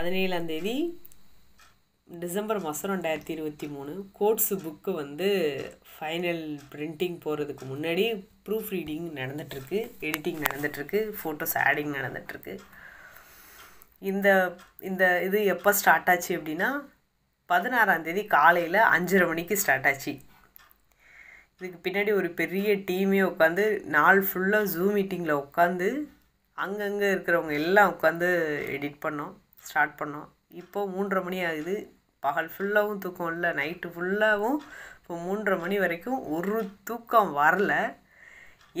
பதினேழாம் தேதி டிசம்பர் மாதம் ரெண்டாயிரத்தி இருபத்தி மூணு கோட்ஸு புக்கு வந்து ஃபைனல் பிரிண்டிங் போகிறதுக்கு முன்னாடி ப்ரூஃப் ரீடிங் நடந்துகிட்ருக்கு எடிட்டிங் நடந்துகிட்ருக்கு ஃபோட்டோஸ் ஆடிங் நடந்துகிட்ருக்கு இந்த இந்த இது எப்போ ஸ்டார்ட் ஆச்சு அப்படின்னா தேதி காலையில் அஞ்சரை மணிக்கு ஸ்டார்ட் ஆச்சு இதுக்கு பின்னாடி ஒரு பெரிய டீமே உட்காந்து நாள் ஃபுல்லாக ஜூம் மீட்டிங்கில் உட்காந்து அங்கங்கே இருக்கிறவங்க எல்லாம் உட்காந்து எடிட் பண்ணோம் ஸ்டார்ட் பண்ணோம் இப்போது மூன்றரை மணி ஆகுது பகல் ஃபுல்லாகவும் தூக்கம் இல்லை நைட்டு ஃபுல்லாகவும் இப்போ மூன்றரை மணி வரைக்கும் ஒரு தூக்கம் வரல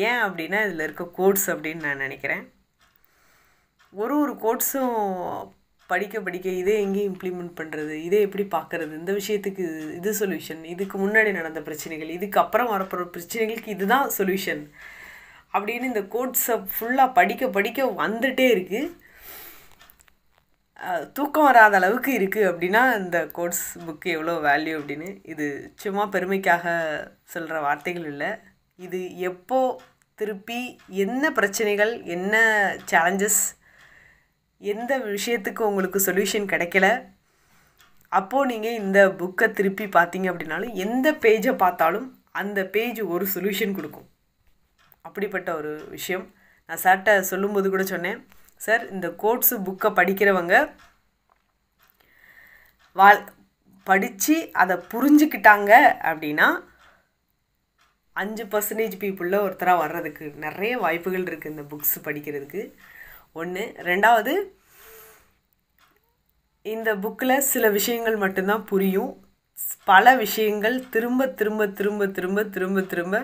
ஏன் அப்படின்னா இதில் இருக்க கோட்ஸ் அப்படின்னு நான் நினைக்கிறேன் ஒரு ஒரு கோட்ஸும் படிக்க படிக்க இதே எங்கே இம்ப்ளிமெண்ட் பண்ணுறது இதே எப்படி பார்க்குறது இந்த விஷயத்துக்கு இது சொல்யூஷன் இதுக்கு முன்னாடி நடந்த பிரச்சனைகள் இதுக்கு அப்புறம் வரப்போகிற பிரச்சனைகளுக்கு இதுதான் சொல்யூஷன் அப்படின்னு இந்த கோட்ஸை ஃபுல்லாக படிக்க படிக்க வந்துகிட்டே இருக்குது தூக்கம் வராத அளவுக்கு இருக்குது அப்படின்னா இந்த கோட்ஸ் புக்கு எவ்வளோ வேல்யூ அப்படின்னு இது சும்மா பெருமைக்காக சொல்கிற வார்த்தைகள் இல்லை இது எப்போ திருப்பி என்ன பிரச்சனைகள் என்ன சேலஞ்சஸ் எந்த விஷயத்துக்கு உங்களுக்கு சொல்யூஷன் கிடைக்கல அப்போது நீங்கள் இந்த புக்கை திருப்பி பார்த்தீங்க அப்படின்னாலும் எந்த பேஜை பார்த்தாலும் அந்த பேஜ் ஒரு சொல்யூஷன் கொடுக்கும் அப்படிப்பட்ட ஒரு விஷயம் நான் சார்கிட்ட சொல்லும்போது கூட சொன்னேன் சார் இந்த கோட்ஸு புக்கை படிக்கிறவங்க வாழ் படித்து அதை புரிஞ்சுக்கிட்டாங்க அப்படின்னா அஞ்சு பர்சன்டேஜ் பீப்புளில் ஒருத்தராக வர்றதுக்கு நிறைய வாய்ப்புகள் இருக்குது இந்த புக்ஸ் படிக்கிறதுக்கு ஒன்று ரெண்டாவது இந்த புக்கில் சில விஷயங்கள் மட்டும்தான் புரியும் பல விஷயங்கள் திரும்ப திரும்ப திரும்ப திரும்ப திரும்ப திரும்ப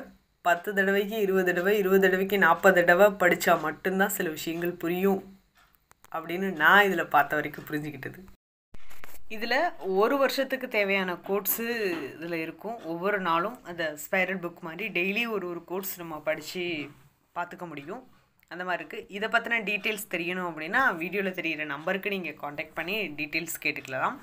பத்து தடவைக்கு இருபது தடவை இருபது தடவைக்கு நாற்பது தடவை படித்தா மட்டும்தான் சில விஷயங்கள் புரியும் அப்படின்னு நான் இதில் பார்த்த வரைக்கும் புரிஞ்சுக்கிட்டது இதில் ஒரு வருஷத்துக்கு தேவையான கோட்ஸு இதில் இருக்கும் ஒவ்வொரு நாளும் அந்த ஸ்பைரல் புக் மாதிரி டெய்லி ஒரு ஒரு கோட்ஸ் நம்ம படித்து பார்த்துக்க முடியும் அந்த மாதிரி இருக்குது இதை பற்றின டீட்டெயில்ஸ் தெரியணும் அப்படின்னா வீடியோவில் தெரிகிற நம்பருக்கு நீங்கள் காண்டாக்ட் பண்ணி டீட்டெயில்ஸ் கேட்டுக்கலாம்